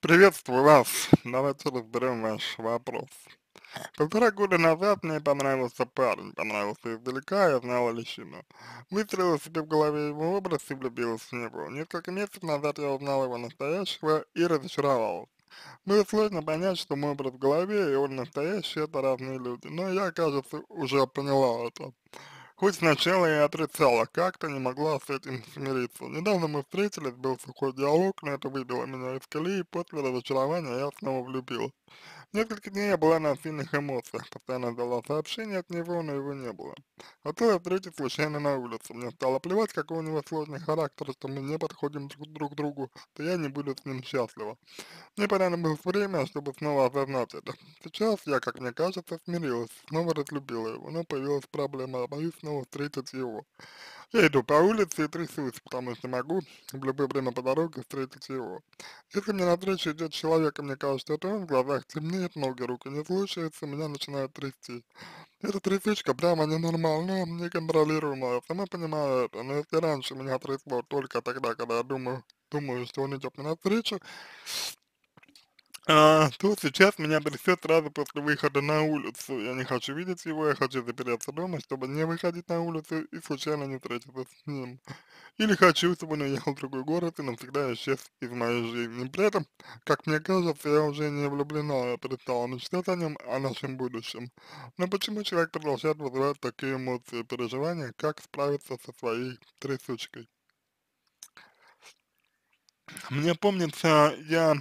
Приветствую вас. Давайте разберем ваш вопрос. Полтора года назад мне понравился парень, понравился издалека, я знала личину. Выстрелил себе в голове его образ и влюбилась в него. Несколько месяцев назад я узнала его настоящего и разочаровал. Было сложно понять, что мой образ в голове и он настоящий, это разные люди, но я, кажется, уже поняла это. Хоть сначала и отрицала, как-то не могла с этим смириться. Недавно мы встретились, был сухой диалог, но это выбило меня из колеи, после разочарования я снова влюбилась. Несколько дней я была на сильных эмоциях, постоянно ждала сообщения от него, но его не было. А то я встретил случайно на улице, мне стало плевать, какой у него сложный характер, что мы не подходим друг к другу, то я не буду с ним счастлива. Мне понадобилось время, чтобы снова осознать это. Сейчас я, как мне кажется, смирилась, снова разлюбила его, но появилась проблема, боюсь снова встретить его. Я иду по улице и трясусь, потому что могу в любое время по дороге встретить его. Если мне навстречу идет человек, и мне кажется, что он в глазах темнеет, ноги, руки не слушаются, меня начинает трясти. Эта трясучка прямо ненормальная, неконтролируемая, сама понимаю это, но если раньше меня трясло только тогда, когда я думаю, думаю, что он идет мне навстречу, а, то сейчас меня трясет сразу после выхода на улицу. Я не хочу видеть его, я хочу запереться дома, чтобы не выходить на улицу и случайно не встретиться с ним. Или хочу, чтобы он уехал в другой город и навсегда исчез из моей жизни. При этом, как мне кажется, я уже не влюблена, я перестала мечтать о нем, о нашем будущем. Но почему человек продолжает вызывать такие эмоции и переживания, как справиться со своей трясучкой? Мне помнится, я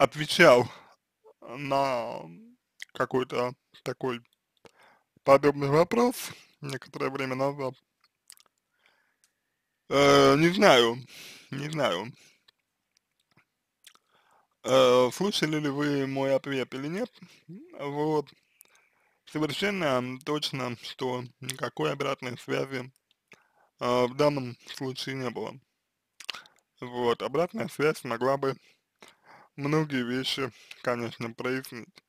отвечал на какой-то такой подобный вопрос некоторое время назад. Э, не знаю, не знаю. Э, слушали ли вы мой ответ или нет? Вот. Совершенно точно, что никакой обратной связи э, в данном случае не было. Вот, обратная связь могла бы многие вещи, конечно, прояснить.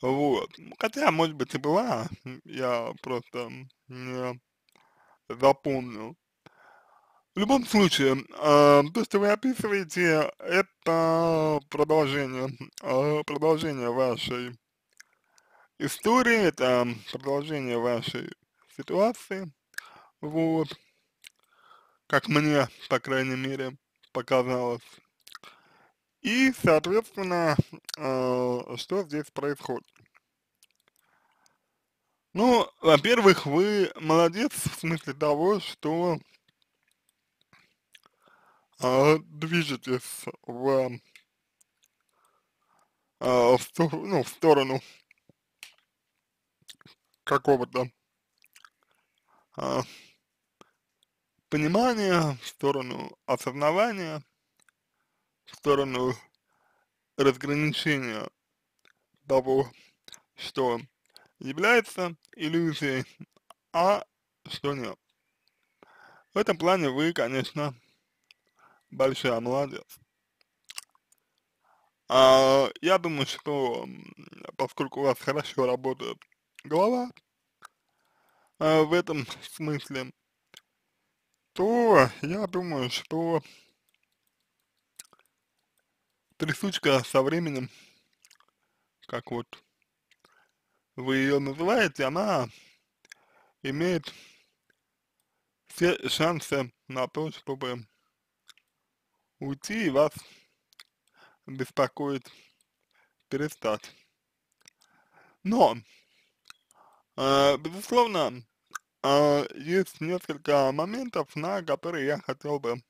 Вот. Ну, хотя, может быть, и была, я просто не запомнил. В любом случае, э, то, что вы описываете, это продолжение, э, продолжение вашей истории, это продолжение вашей ситуации, вот, как мне, по крайней мере, показалось. И, соответственно, э, что здесь происходит? Ну, во-первых, вы молодец в смысле того, что э, движетесь в, э, в, ну, в сторону какого-то э, понимания, в сторону осознавания сторону разграничения того, что является иллюзией, а что нет. В этом плане вы, конечно, большая молодец. А, я думаю, что поскольку у вас хорошо работает голова, а, в этом смысле, то я думаю, что трясучка со временем, как вот вы ее называете, она имеет все шансы на то, чтобы уйти и вас беспокоить перестать. Но, э, безусловно, э, есть несколько моментов, на которые я хотел бы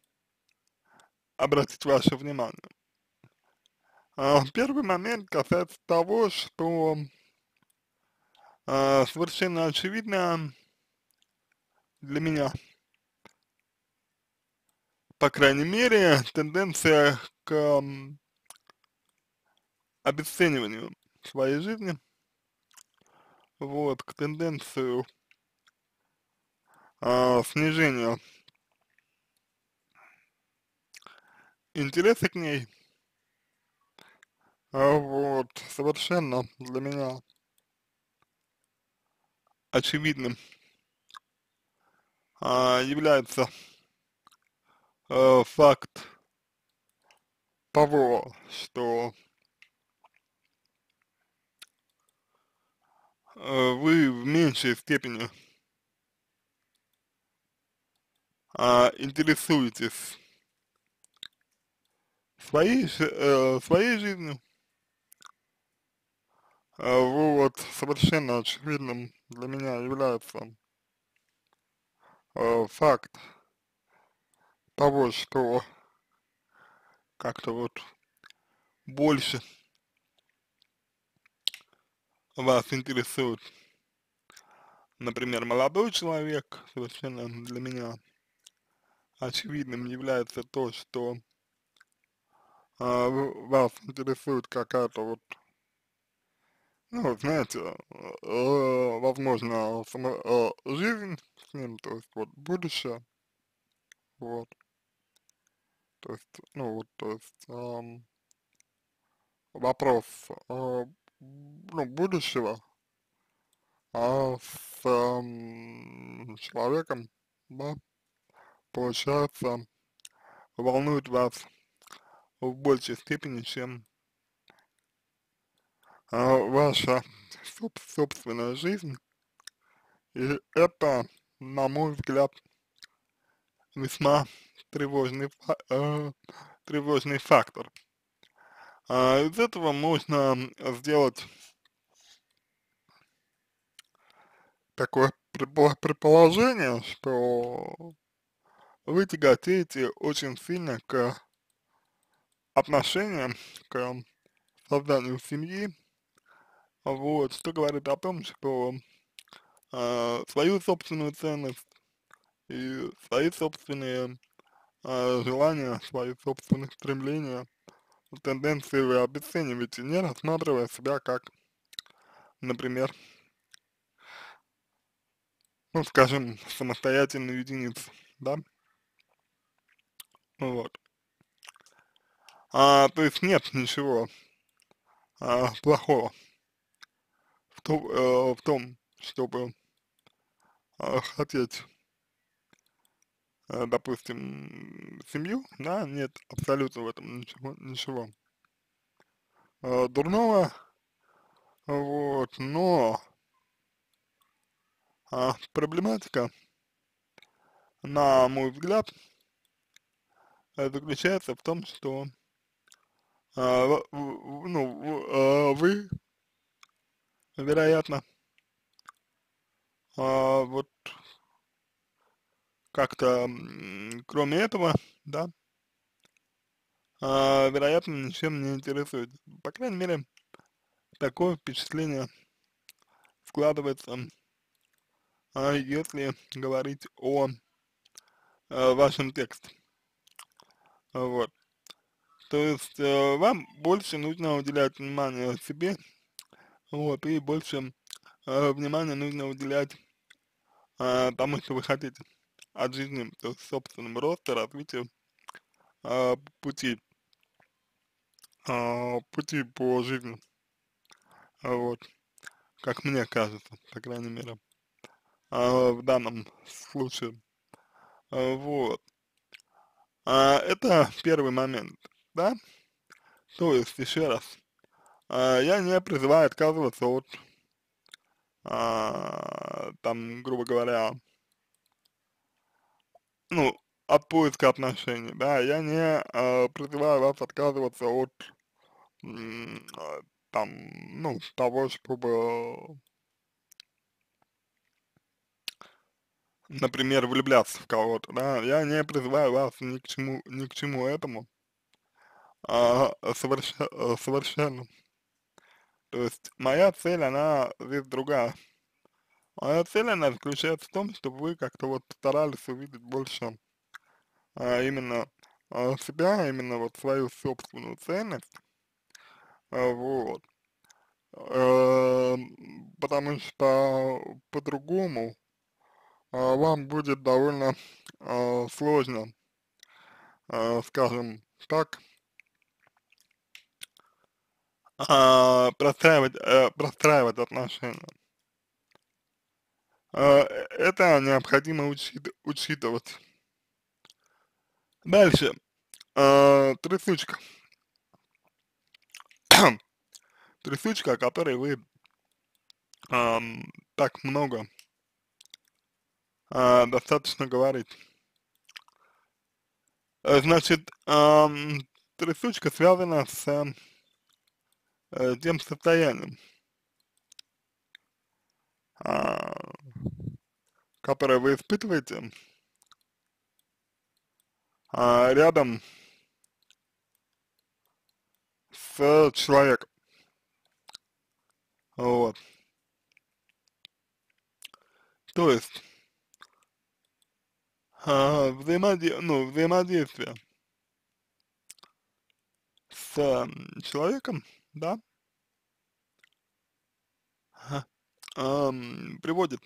обратить ваше внимание. А, первый момент касается того, что а, совершенно очевидно для меня, по крайней мере, тенденция к обесцениванию своей жизни, вот, к тенденцию э, а, снижения интереса к ней, а, вот, совершенно для меня очевидным а, является а, факт того, что э, вы в меньшей степени а, интересуетесь своей, э, своей жизнью, а, вот, совершенно очевидным для меня является э, факт того, что как-то вот больше вас интересует, например, молодой человек, совершенно для меня очевидным является то, что э, вас интересует какая-то вот ну, знаете, э, э возможно, сама, э, жизнь с ну, ним, то есть вот будущее, вот, то есть, ну, вот, то есть, э, вопрос, э, ну, будущего а с э, человеком, да, получается, волнует вас в большей степени, чем а ваша собственная жизнь. И это, на мой взгляд, весьма тревожный, э, тревожный фактор. А из этого можно сделать такое предположение, что вы тяготеете очень сильно к отношениям, к созданию семьи, вот, что говорит о том, что э, свою собственную ценность и свои собственные э, желания, свои собственные стремления, тенденции вы обесцениваете, не рассматривая себя как, например, ну, скажем, самостоятельную единицу, да? Вот. А, то есть нет ничего а, плохого том, э, в том, чтобы э, хотеть, э, допустим, семью, да, нет абсолютно в этом ничего, ничего э, дурного, вот, но э, проблематика, на мой взгляд, э, заключается в том, что э, ну, э, вы вероятно. А, вот как-то, кроме этого, да, а, вероятно, ничем не интересует. По крайней мере, такое впечатление складывается, а, если говорить о а, вашем тексте. Вот. То есть э, вам больше нужно уделять внимание себе вот, и больше э, внимания нужно уделять э, тому, что вы хотите от жизни, то есть собственному росту, развитию э, пути, э, пути по жизни, вот, как мне кажется, по крайней мере, э, в данном случае, э, вот. Э, это первый момент, да? То есть, еще раз, а, я не призываю отказываться от, а, там, грубо говоря, ну, от поиска отношений, да, я не а, призываю вас отказываться от, а, там, ну, того, чтобы, например, влюбляться в кого-то, да, я не призываю вас ни к чему, ни к чему этому, а, соверш... совершенно. То есть моя цель, она здесь другая. Моя цель, она заключается в том, чтобы вы как-то вот старались увидеть больше а, именно а, себя, именно вот свою собственную ценность, а, вот. Эм, потому что по-другому а, вам будет довольно а, сложно, а, скажем так, а, простраивать, а, простраивать отношения. А, это необходимо учит, учитывать. Дальше. А, трясучка. трясучка, о которой вы а, так много а, достаточно говорить. Э, значит, а, трясучка связана с Э, тем состоянием, а, которое вы испытываете а, рядом с человеком. Вот. То есть, а, взаимоди ну, взаимодействие с а, человеком да, эм, приводит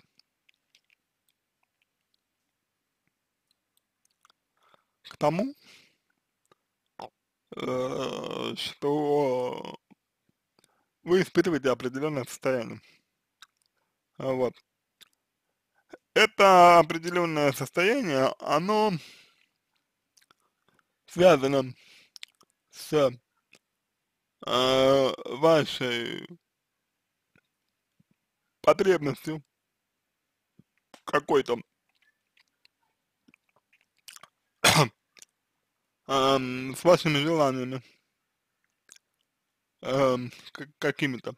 к тому, э, что вы испытываете определенное состояние. А, вот. Это определенное состояние, оно связано с э, вашей потребностью какой-то эм, с вашими желаниями эм, какими-то.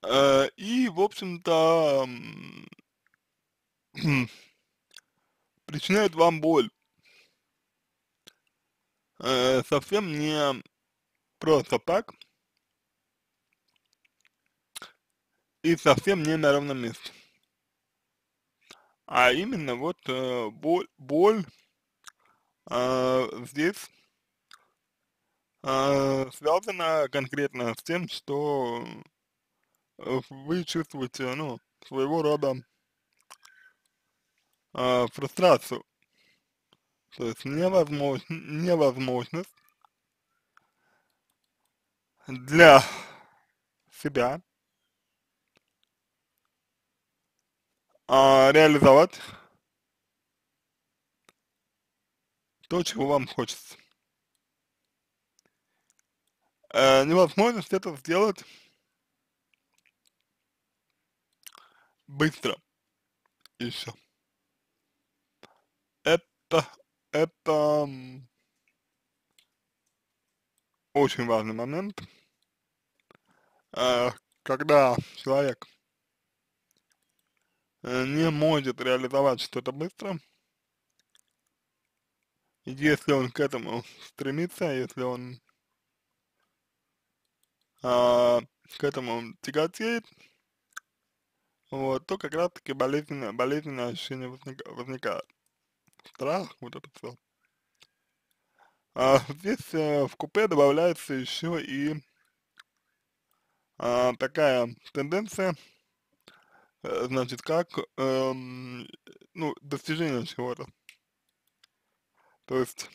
А, и, в общем-то, причиняет вам боль. Э, совсем не просто так и совсем не на ровном месте. А именно вот э, боль, боль э, здесь э, связана конкретно с тем, что вы чувствуете, ну, своего рода э, фрустрацию то есть невозможно, невозможность для себя а, реализовать то, чего вам хочется. Э, невозможность это сделать быстро и все. Это это очень важный момент, э, когда человек э, не может реализовать что-то быстро, если он к этому стремится, если он а, к этому тяготеет, вот, то как раз таки болезненное, болезненное ощущение возникает страх, вот это все. А, здесь э, в купе добавляется еще и э, такая тенденция, э, значит, как, э, ну, достижение чего-то. То есть,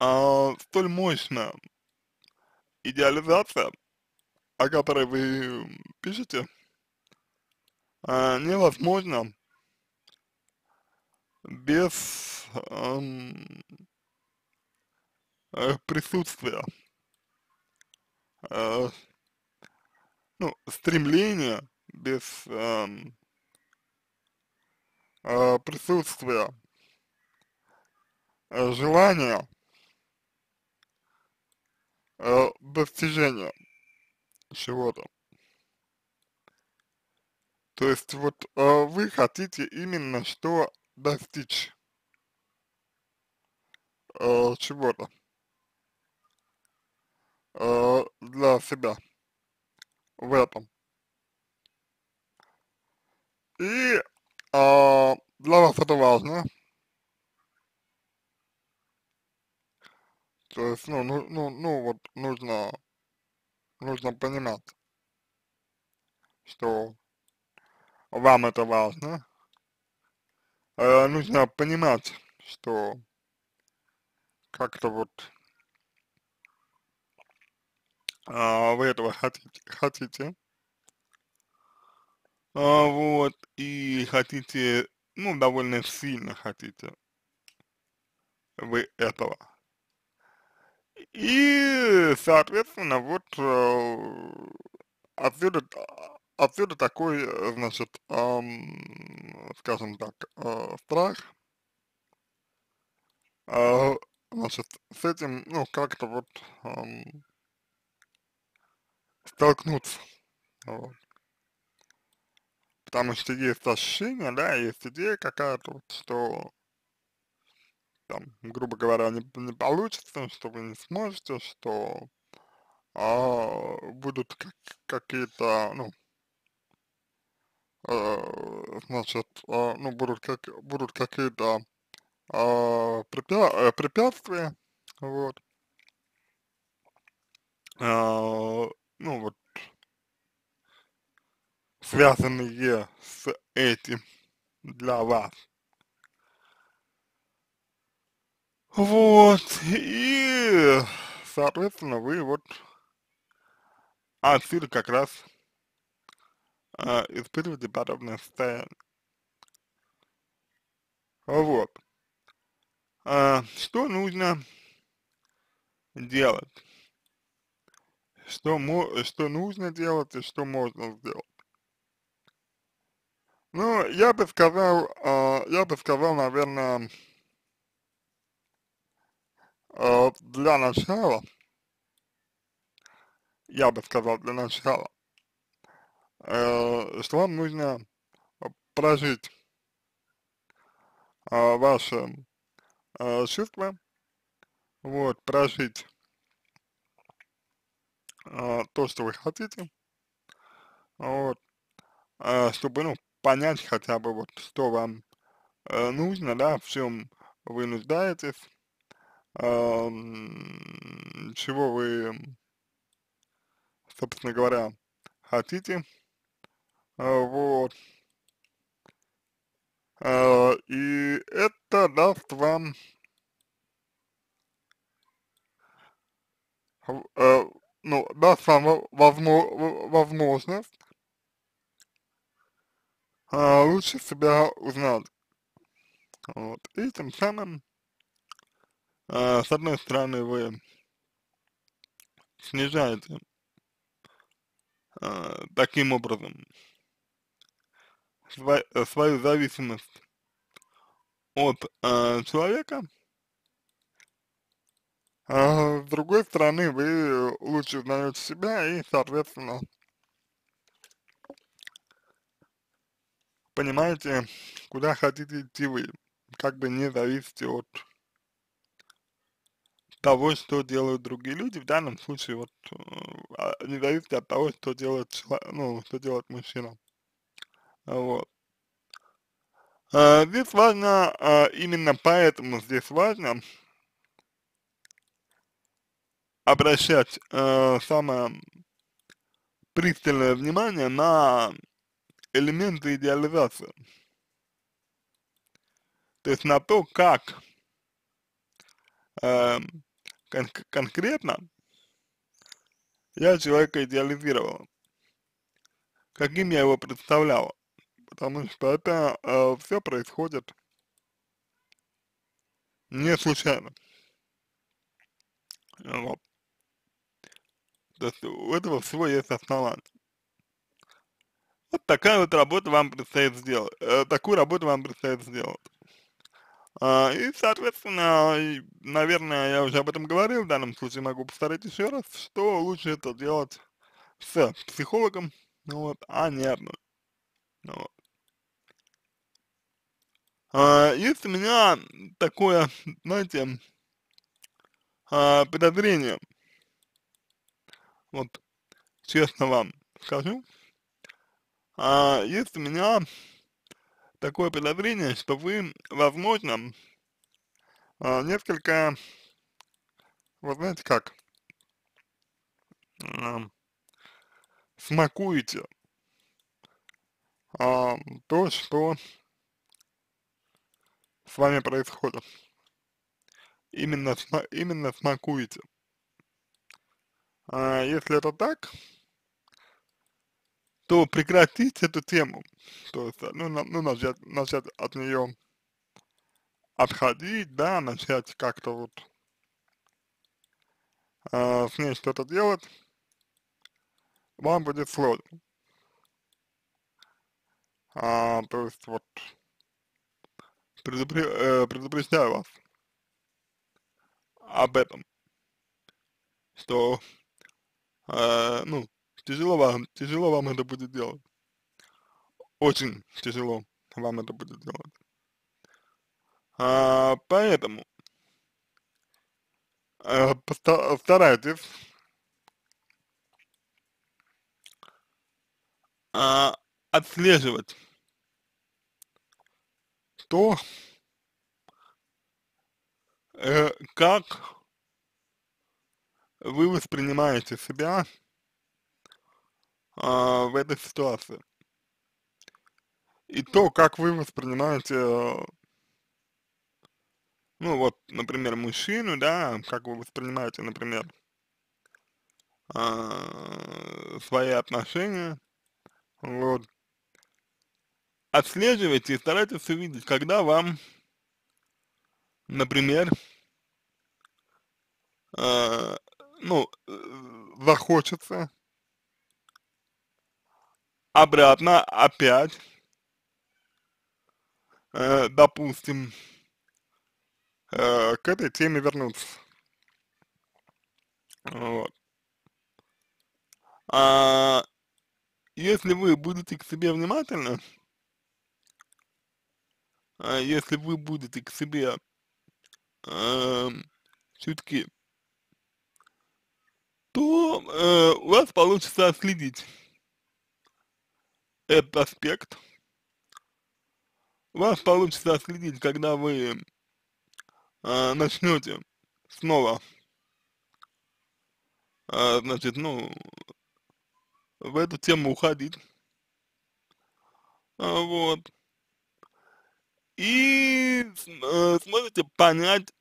э, столь мощная идеализация, о которой вы пишете, э, невозможно без эм, присутствия, э, ну, стремления, без эм, э, присутствия, э, желания э, достижения чего-то. То есть вот э, вы хотите именно что достичь э, чего-то э, для себя в этом. И э, для вас это важно. То есть, ну, ну, ну, ну вот нужно, нужно понимать, что вам это важно, э, нужно понимать, что как-то вот э, вы этого хотите, хотите э, вот, и хотите, ну, довольно сильно хотите вы этого. И, соответственно, вот э, отсюда а, Отсюда такой, э, значит, эм, скажем так, э, страх, э, значит, с этим, ну, как-то вот эм, столкнуться, вот. Потому что есть ощущение, да, есть идея какая-то, вот, что там, грубо говоря, не, не получится, что вы не сможете, что а, будут как, какие-то, ну, Э, значит, а, ну, будут, как, будут какие-то а, э, препятствия, вот. А, ну, вот, связанные с этим для вас. Вот, и, соответственно, вы вот отсюда как раз а, испытывать подобное состояние. А вот. А, что нужно делать? Что, что нужно делать и что можно сделать? Ну, я бы сказал, э, я бы сказал, наверное, а, для начала, я бы сказал для начала, э, что вам нужно э, прожить э, ваши э, чувства, вот, прожить э, то, что вы хотите, вот, э, чтобы, ну, понять хотя бы вот, что вам э, нужно, да, в чем вы нуждаетесь, э, чего вы, собственно говоря, хотите, а, вот. А, и это даст вам э, ну, даст вам возможность а, лучше себя узнать. Вот. И тем самым, с одной стороны, вы снижаете таким образом Э, свою зависимость от э, человека, а с другой стороны, вы лучше узнаете себя и, соответственно, понимаете, куда хотите идти вы, как бы не зависите от того, что делают другие люди, в данном случае вот э, а, не зависит от того, что делает, ну, что делает мужчина. Вот. А, здесь важно, а, именно поэтому здесь важно обращать а, самое пристальное внимание на элементы идеализации. То есть на то, как кон конкретно я человека идеализировал, каким я его представлял потому что это э, все происходит не случайно. Вот. То есть у этого всего есть основание. Вот такая вот работа вам предстоит сделать. Э, такую работу вам предстоит сделать. Э, и, соответственно, наверное, я уже об этом говорил, в данном случае могу повторить еще раз, что лучше это делать с психологом, ну вот, а не одной. Ну, вот. А, есть у меня такое, знаете, а, подозрение, вот, честно вам скажу, а, есть у меня такое подозрение, что вы, возможно, а, несколько, вот знаете как, смакуете то, что с вами происходит. Именно, именно смакуете. А если это так, то прекратить эту тему. То есть, ну, ну начать, начать от нее отходить, да, начать как-то вот э, с ней что-то делать, вам будет сложно. А, то есть вот Предупре... Э, предупреждаю вас об этом, что, э, ну, тяжело вам, тяжело вам это будет делать. Очень тяжело вам это будет делать. А, поэтому э, старайтесь э, а, отслеживать то, э, как вы воспринимаете себя э, в этой ситуации. И то, как вы воспринимаете, ну вот, например, мужчину, да, как вы воспринимаете, например, э, свои отношения, вот, отслеживайте и старайтесь увидеть, когда вам, например, э, ну, э, захочется обратно опять, э, допустим, э, к этой теме вернуться. Вот. А если вы будете к себе внимательны, а если вы будете к себе э, эм, таки то э, у вас получится отследить этот аспект. У вас получится отследить, когда вы э, начнете снова, э, значит, ну, в эту тему уходить. А, вот. Э, сможете понять,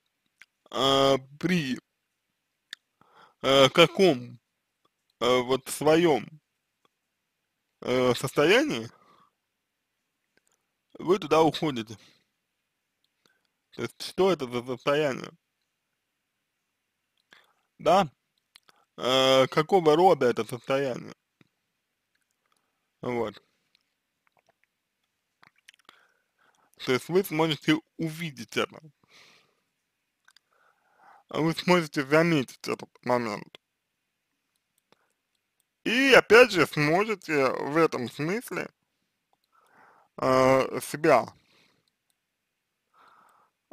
э, при э, каком э, вот своем э, состоянии вы туда уходите. То есть, что это за состояние? Да? Э, какого рода это состояние? Вот. То есть вы сможете увидеть это. А вы сможете заметить этот момент. И опять же сможете в этом смысле э, себя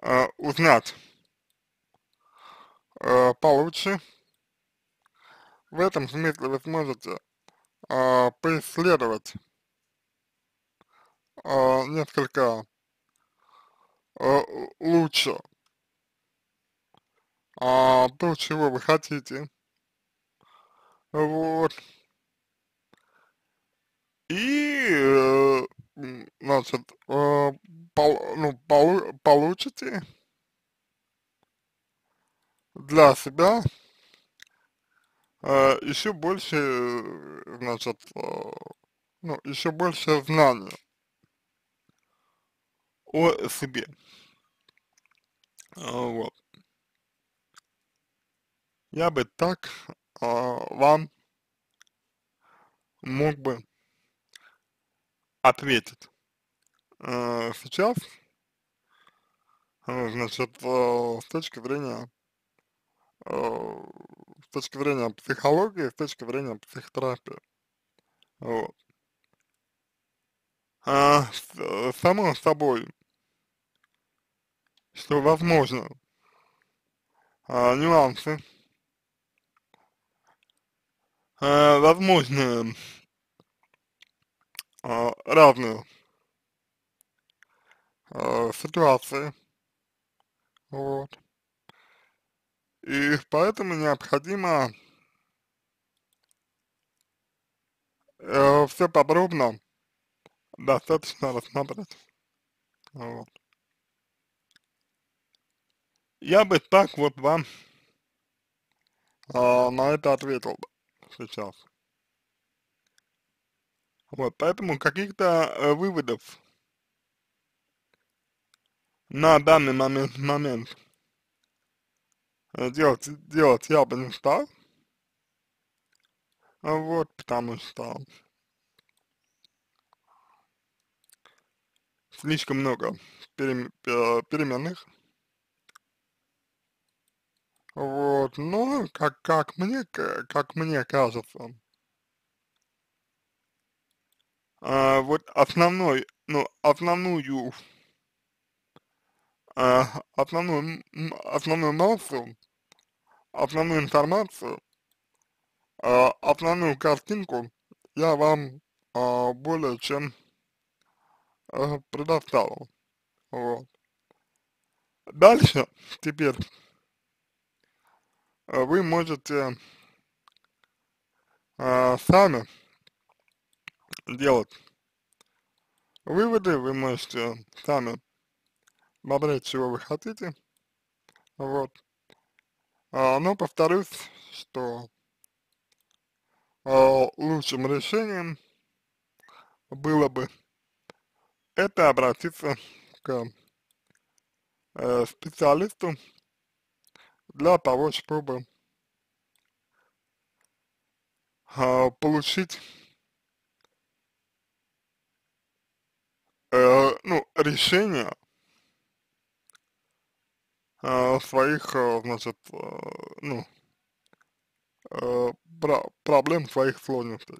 э, узнать э, получше. В этом смысле вы сможете э, поисследовать э, несколько Э, лучше. А, то, чего вы хотите. Вот. И, э, значит, э, пол, ну, полу, получите для себя еще больше, значит, ну, еще больше знаний о себе. А, вот. Я бы так э, вам мог бы ответить э, сейчас, значит, э, с точки зрения э, с точки зрения психологии, с точки зрения психотерапии. Вот. А, э, само собой, что возможно а, нюансы, э, а, возможны а, разные а, ситуации, вот, и поэтому необходимо э, все подробно достаточно рассматривать, вот. Я бы так вот вам а, на это ответил сейчас. Вот, поэтому каких-то э, выводов на данный момент, момент э, делать, делать я бы не стал. А вот, потому что слишком много перем, э, переменных. Вот, ну, как, как мне, как мне кажется, а, вот основной, ну, основную, а, основную, основную массу, основную информацию, а, основную картинку я вам а, более чем а, предоставил, вот. Дальше, теперь, а вы можете а, сами делать выводы, вы можете сами выбрать, чего вы хотите, вот. А, но повторюсь, что лучшим решением было бы это обратиться к э, специалисту, для того, чтобы э, получить э, ну, решение э, своих, э, значит, э, ну, э, про проблем, своих сложностей,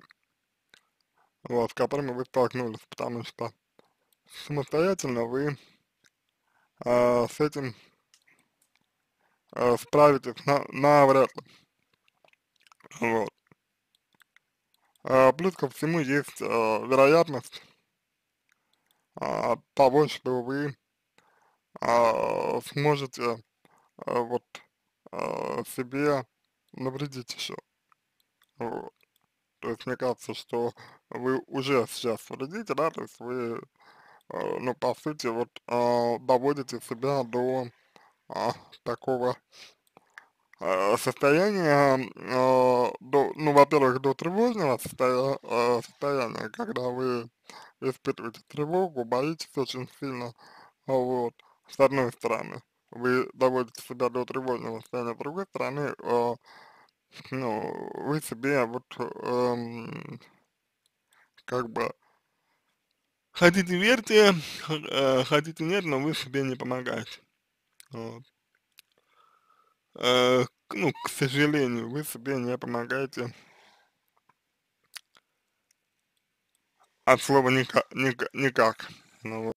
вот, с которыми вы столкнулись, потому что самостоятельно вы э, с этим э, справитесь на, навряд ли. Вот. плюс а ко всему есть э, вероятность того, а, что вы а, сможете э, вот э, себе навредить еще. Вот. То есть мне кажется, что вы уже сейчас вредите, да, то есть вы, ну, по сути, вот доводите себя до а, такого э, состояния, э, до, ну, во-первых, до тревожного состоя, э, а, состояния, когда вы испытываете тревогу, боитесь очень сильно, вот, с одной стороны, вы доводите себя до тревожного состояния, с другой стороны, э, ну, вы себе вот, эм, как бы, хотите верьте, э, хотите нет, но вы себе не помогаете. Вот. Э, ну, к сожалению, вы себе не помогаете от слова никак. никак. Ну, вот.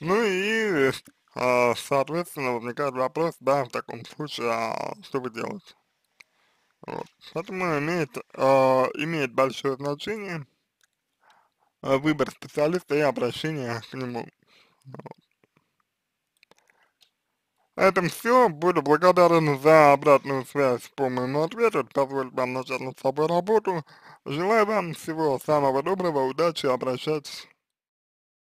ну и, э, соответственно, возникает вопрос, да, в таком случае, а что вы делаете? Вот. Поэтому имеет, э, имеет большое значение э, выбор специалиста и обращение к нему. Вот. На этом все. Буду благодарен за обратную связь по моему ответу. Позвольте вам начать над собой работу. Желаю вам всего самого доброго, удачи, обращайтесь.